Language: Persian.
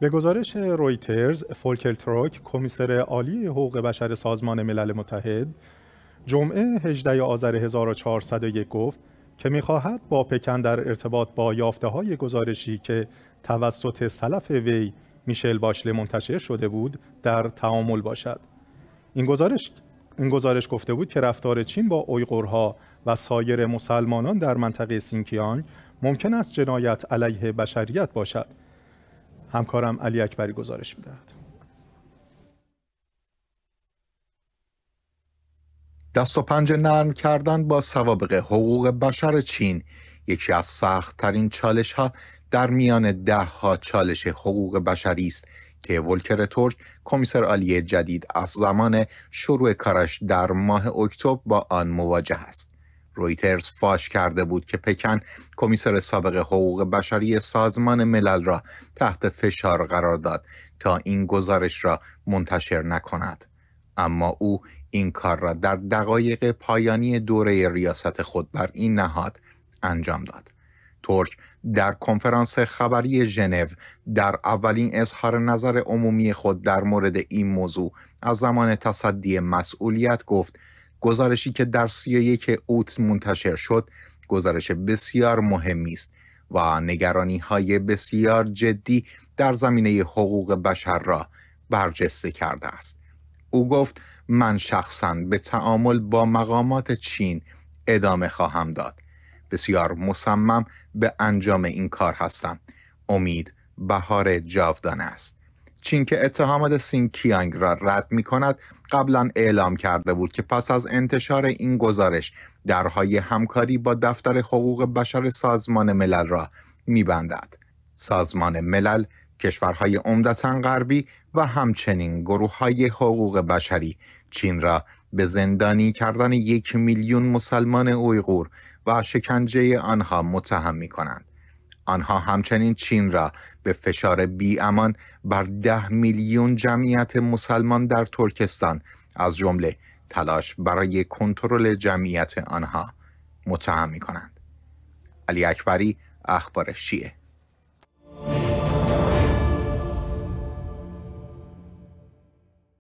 به گزارش رویترز، تروک کمیسر عالی حقوق بشر سازمان ملل متحد، جمعه 18 آذر 1401 گفت که میخواهد با پکن در ارتباط با یافته های گزارشی که توسط سلف وی میشل باشله منتشر شده بود در تعامل باشد. این گزارش این گزارش گفته بود که رفتار چین با اویغورها و سایر مسلمانان در منطقه سینکیانگ ممکن است جنایت علیه بشریت باشد همکارم علی اکبری گزارش میدهد دست و پنجه نرم کردن با سوابق حقوق بشر چین یکی از سخت ترین چالش ها در میان ده ها چالش حقوق بشری است که ولکر ترک کمیسر عالی جدید از زمان شروع کارش در ماه اکتبر با آن مواجه است. رویترز فاش کرده بود که پکن کمیسر سابق حقوق بشری سازمان ملل را تحت فشار قرار داد تا این گزارش را منتشر نکند اما او این کار را در دقایق پایانی دوره ریاست خود بر این نهاد انجام داد ترک در کنفرانس خبری ژنو در اولین اظهار نظر عمومی خود در مورد این موضوع از زمان تصدی مسئولیت گفت گزارشی که در یک اوت منتشر شد گزارش بسیار مهمی است و نگرانی های بسیار جدی در زمینه حقوق بشر را برجسته کرده است او گفت من شخصا به تعامل با مقامات چین ادامه خواهم داد بسیار مصمم به انجام این کار هستم امید بهار جاودانه است چین که اتهامات سینکیانگ را رد می کند قبلا اعلام کرده بود که پس از انتشار این گزارش درهای همکاری با دفتر حقوق بشر سازمان ملل را میبندد. سازمان ملل کشورهای عمدتا غربی و همچنین گروه های حقوق بشری چین را به زندانی کردن یک میلیون مسلمان اویغور و شکنجه آنها متهم می کنند. آنها همچنین چین را به فشار بیامان بر ده میلیون جمعیت مسلمان در ترکستان از جمله تلاش برای کنترل جمعیت آنها متهم می کنند. علی اکبری اخبار شیعه